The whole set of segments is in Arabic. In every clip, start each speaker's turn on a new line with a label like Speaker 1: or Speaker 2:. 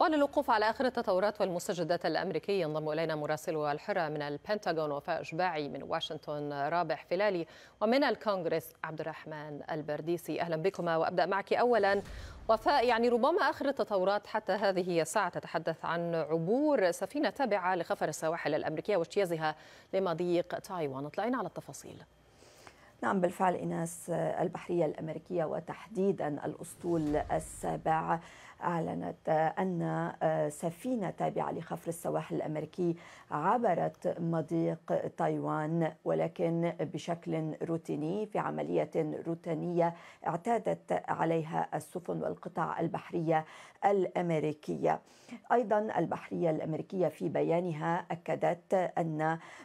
Speaker 1: وللوقوف على آخر التطورات والمستجدات الأمريكية ينضم إلينا مراسل الحرة من البنتاغون وفاء اشباعي من واشنطن رابح فلالي ومن الكونغرس عبد الرحمن البرديسي أهلا بكما وأبدأ معك أولا وفاء يعني ربما آخر التطورات حتى هذه الساعة تتحدث عن عبور سفينة تابعة لخفر السواحل الأمريكية واجتيازها لمضيق تايوان اطلعينا على التفاصيل
Speaker 2: نعم بالفعل إناس البحرية الأمريكية وتحديدا الأسطول السابع أعلنت أن آه، سفينة تابعة لخفر السواحل الأمريكي عبرت مضيق تايوان ولكن بشكل روتيني في عملية روتينية اعتادت عليها السفن والقطع البحرية الأمريكية أيضا البحرية الأمريكية في بيانها أكدت أن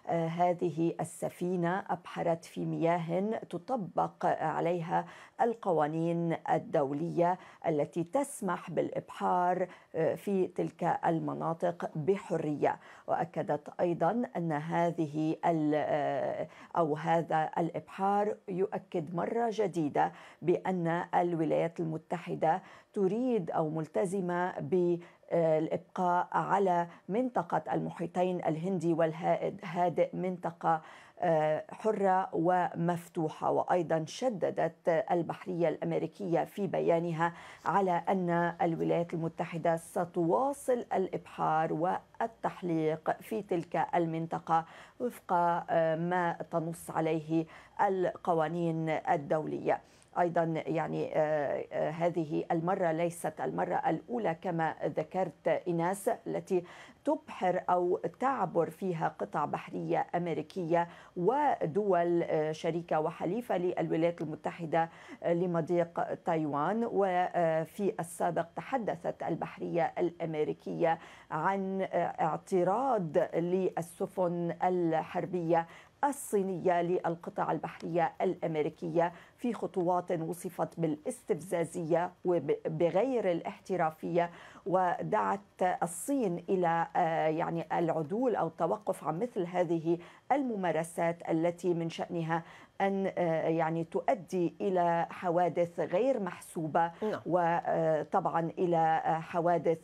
Speaker 2: آه، هذه السفينة أبحرت في مياه أن تطبق عليها القوانين الدوليه التي تسمح بالابحار آه، في تلك المناطق بحريه واكدت ايضا ان هذه آه، او هذا الابحار يؤكد مره جديده بان الولايات المتحده تريد او ملتزمه ب الابقاء على منطقه المحيطين الهندي والهادئ منطقه آه، حره ومفتوحه وايضا شددت البحريه الامريكيه في بيانها على ان الولايات المتحده ستواصل الابحار والتحليق في تلك المنطقه وفق آه، ما تنص عليه القوانين الدوليه ايضا يعني آه، آه، هذه المره ليست المره الاولى كما ذكرت ايناس التي تبحر او تعبر فيها قطع بحريه امريكيه ودول آه، شريكه وحليفه للولايات المتحده لمضيق تايوان وفي السابق تحدثت البحريه الامريكيه عن اعتراض للسفن الحربيه الصينيه للقطع البحريه الامريكيه في خطوات وصفت بالاستفزازيه وبغير الاحترافيه ودعت الصين الى آه، يعني العدول او التوقف عن مثل هذه الممارسات التي من شانها ان آه، يعني تؤدي الى حوادث غير محسوبه نعم. وطبعا آه، الى حوادث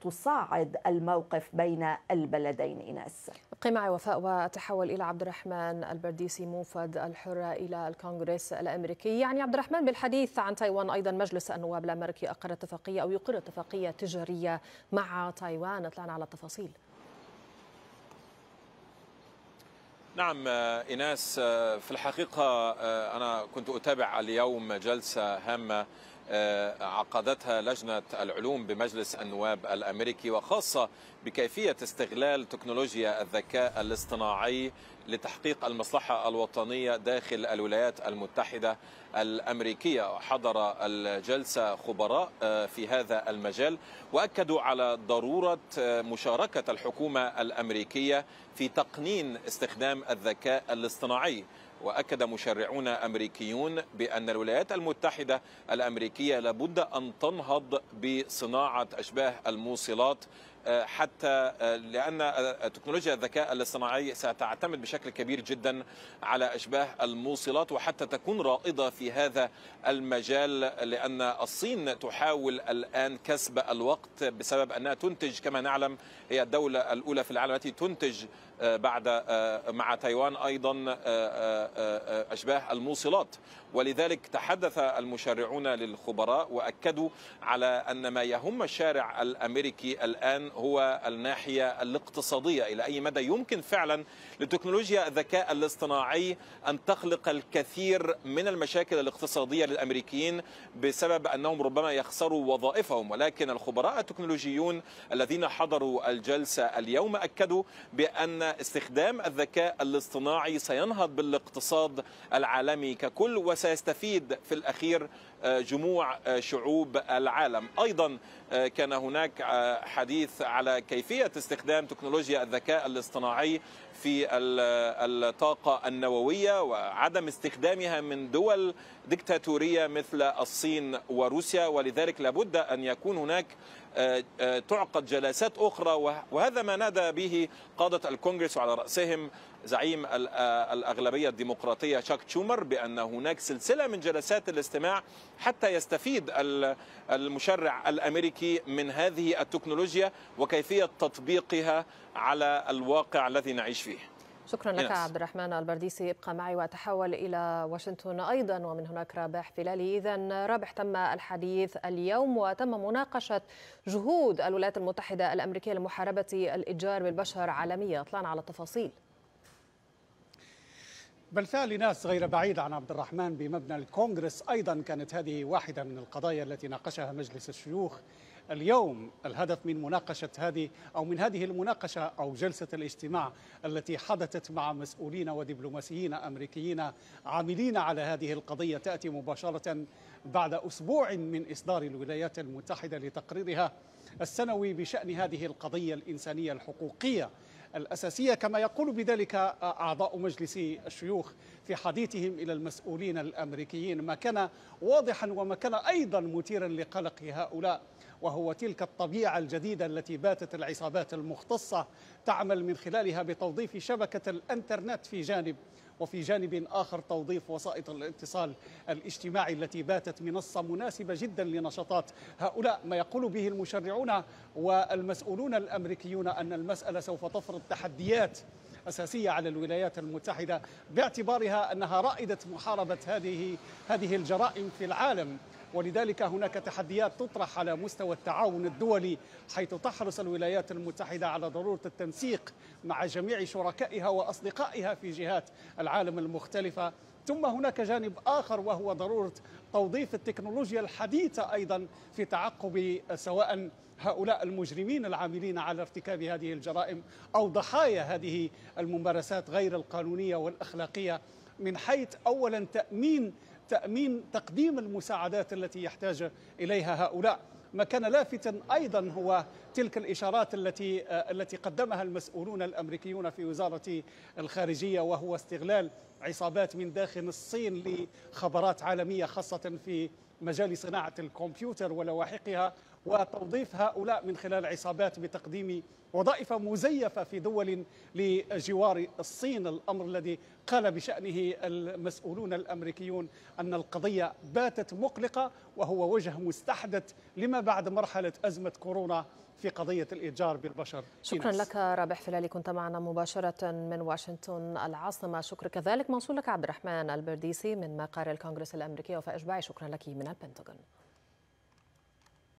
Speaker 2: تصاعد الموقف بين البلدين إناس قمع معي وفاء
Speaker 1: وتحول الى عبد الرحمن البرديسي موفد الحره الى الكونغرس الامريكي الأمريكي يعني عبد الرحمن بالحديث عن تايوان أيضا مجلس النواب الأمريكي أقر اتفاقية أو يقر اتفاقية تجارية مع تايوان اطلعنا على التفاصيل
Speaker 3: نعم ايناس في الحقيقة أنا كنت أتابع اليوم جلسة هامة آه، عقدتها لجنة العلوم بمجلس النواب الأمريكي وخاصة بكيفية استغلال تكنولوجيا الذكاء الاصطناعي لتحقيق المصلحة الوطنية داخل الولايات المتحدة الأمريكية حضر الجلسة خبراء آه، في هذا المجال وأكدوا على ضرورة آه، مشاركة الحكومة الأمريكية في تقنين استخدام الذكاء الاصطناعي واكد مشرعون امريكيون بان الولايات المتحده الامريكيه لابد ان تنهض بصناعه اشباه الموصلات حتى لأن تكنولوجيا الذكاء الاصطناعي ستعتمد بشكل كبير جدا على أشباه الموصلات وحتى تكون رائدة في هذا المجال لأن الصين تحاول الآن كسب الوقت بسبب أنها تنتج كما نعلم هي الدولة الأولى في العالم التي تنتج آه، بعد آه، مع تايوان أيضا آه، أشباه الموصلات ولذلك تحدث المشرعون للخبراء وأكدوا على أن ما يهم الشارع الأمريكي الآن هو الناحية الاقتصادية إلى أي مدى يمكن فعلا لتكنولوجيا الذكاء الاصطناعي أن تخلق الكثير من المشاكل الاقتصادية للأمريكيين بسبب أنهم ربما يخسروا وظائفهم ولكن الخبراء التكنولوجيون الذين حضروا الجلسة اليوم أكدوا بأن استخدام الذكاء الاصطناعي سينهض بالاقتصاد العالمي ككل وسيستفيد في الأخير آه، جموع آه، شعوب العالم أيضا آه، كان هناك حديث على كيفية استخدام تكنولوجيا الذكاء الاصطناعي في الطاقة النووية وعدم استخدامها من دول ديكتاتورية مثل الصين وروسيا ولذلك لابد أن يكون هناك آه، آه، تعقد جلسات أخرى وهذا ما نادى به قادة الكونغرس وعلى رأسهم زعيم آه، الأغلبية الديمقراطية شاك تشومر بأن هناك سلسلة من جلسات الاستماع حتى يستفيد المشرع الأمريكي من هذه التكنولوجيا وكيفية تطبيقها على الواقع الذي نعيش فيه فيه
Speaker 1: شكرا لك عبد الرحمن البرديسي ابقى معي واتحول الى واشنطن ايضا ومن هناك رابح فلالي اذا رابح تم الحديث اليوم وتم مناقشه جهود الولايات المتحده الامريكيه لمحاربه الاتجار بالبشر عالميا اطلعنا على التفاصيل
Speaker 4: بالفعل لناس غير بعيد عن عبد الرحمن بمبنى الكونغرس ايضا كانت هذه واحده من القضايا التي ناقشها مجلس الشيوخ اليوم الهدف من مناقشة هذه أو من هذه المناقشة أو جلسة الاجتماع التي حدثت مع مسؤولين ودبلوماسيين أمريكيين عاملين على هذه القضية تأتي مباشرة بعد أسبوع من إصدار الولايات المتحدة لتقريرها السنوي بشأن هذه القضية الإنسانية الحقوقية الأساسية كما يقول بذلك أعضاء مجلس الشيوخ في حديثهم إلى المسؤولين الأمريكيين ما كان واضحا وما كان أيضا مثيرا لقلق هؤلاء وهو تلك الطبيعة الجديدة التي باتت العصابات المختصة تعمل من خلالها بتوظيف شبكة الانترنت في جانب وفي جانب آخر توظيف وسائط الاتصال الاجتماعي التي باتت منصة مناسبة جدا لنشاطات هؤلاء ما يقول به المشرعون والمسؤولون الأمريكيون أن المسألة سوف تفرض تحديات أساسية على الولايات المتحدة باعتبارها أنها رائدة محاربة هذه هذه الجرائم في العالم ولذلك هناك تحديات تطرح على مستوى التعاون الدولي حيث تحرص الولايات المتحدة على ضرورة التنسيق مع جميع شركائها وأصدقائها في جهات العالم المختلفة ثم هناك جانب آخر وهو ضرورة توظيف التكنولوجيا الحديثة أيضا في تعقب سواء هؤلاء المجرمين العاملين على ارتكاب هذه الجرائم أو ضحايا هذه الممارسات غير القانونية والأخلاقية من حيث أولا تأمين تامين تقديم المساعدات التي يحتاج اليها هؤلاء ما كان لافتا ايضا هو تلك الاشارات التي آه، التي قدمها المسؤولون الامريكيون في وزاره الخارجيه وهو استغلال عصابات من داخل الصين لخبرات عالميه خاصه في مجال صناعه الكمبيوتر ولواحقها وتوظيف هؤلاء من خلال عصابات بتقديم وظائف مزيفة في دول لجوار الصين الأمر الذي قال بشأنه المسؤولون الأمريكيون أن القضية باتت مقلقة وهو وجه مستحدث لما بعد مرحلة أزمة كورونا في قضية الإيجار بالبشر شكرا لك
Speaker 1: رابح فلالي كنت معنا مباشرة من واشنطن العاصمة شكرا كذلك موصول لك عبد الرحمن البرديسي من مقر الكونغرس الأمريكي وفاء شكرا لك من البنتاغون